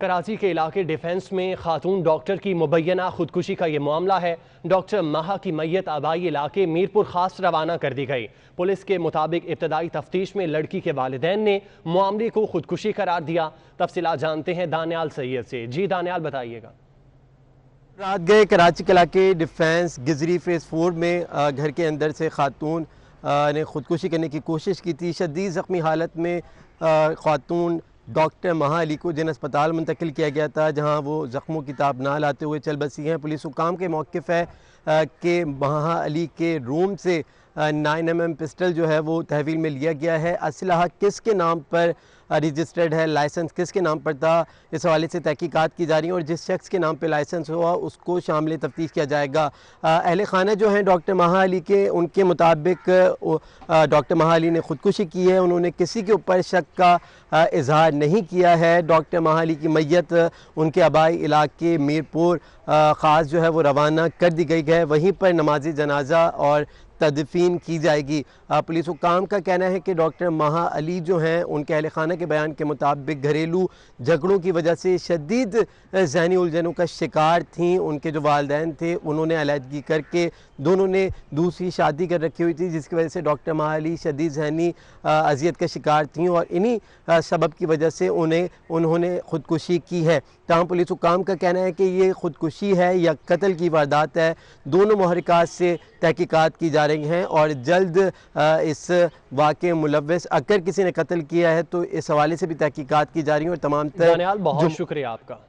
कराची के इलाके डिफेंस में खातून डॉक्टर की मुबैना खुदकुशी का ये मामला है डॉक्टर माह की मैयत आबाई इलाके मीरपुर खास रवाना कर दी गई पुलिस के मुताबिक इब्तदाई तफ्तीश में लड़की के वालदेन ने मामले को खुदकुशी करार दिया तफसला जानते हैं दानियाल सैयद से जी दानियाल बताइएगा रात गए कराची के इलाके डिफेंस गिजरी फेज फोर में घर के अंदर से खातून ने खुदकुशी करने की कोशिश की थी शदीद ज़ख्मी हालत में खातून डॉक्टर महा अली को जिन अस्पताल मुंतकिल किया गया था जहां वो ज़ख्मों की ताब ना लाते हुए चल बसी हैं पुलिस हुकाम के मौक़ है कि महा अली के रूम से नाइन एम एम पिस्टल जो है वो तहवील में लिया गया है असलाह किसके नाम पर रजिस्टर्ड है लाइसेंस किसके नाम पर था इस हवाले से तहकीकात की जा रही है और जिस शख्स के नाम पर लाइसेंस हुआ उसको शामिल तफ्तीश किया जाएगा अहल खाना जो हैं डॉक्टर महा अली के उनके मुताबिक डॉक्टर महा अली ने खुदकुशी की है उन्होंने किसी के ऊपर शक का इजहार नहीं किया है डॉक्टर महा अली की मैत उनके आबाई इलाके मीरपुर ख़ास जो है वो रवाना कर दी गई है वहीं पर नमाज जनाजा और तदफीन की जाएगी पुलिस हुकाम का कहना है कि डॉक्टर महा अली जो हैं उनके अहल खाना के बयान के मुताबिक घरेलू झगड़ों की वजह से शदीद जहनी उलझनों का शिकार थी उनके जो वालदे थे उन्होंने अलीहदगी करके दोनों ने दूसरी शादी कर रखी हुई थी जिसकी वजह से डॉक्टर महा अली शदीद जहनी अजियत का शिकार थी और इन्हीं सबब की वजह से उन्हें उन्होंने ख़ुदकुशी की है तमाम पुलिस हुकाम का कहना है कि ये ख़ुदकुशी है या कत्ल की वारदात है दोनों महरिकात से तहकीक़ात की जा जा रही हैं और जल्द इस वाक़ मुलवस अगर किसी ने कत्ल किया है तो इस हवाले से भी तहकीकत की जा रही है और तमाम बहुत शुक्रिया आपका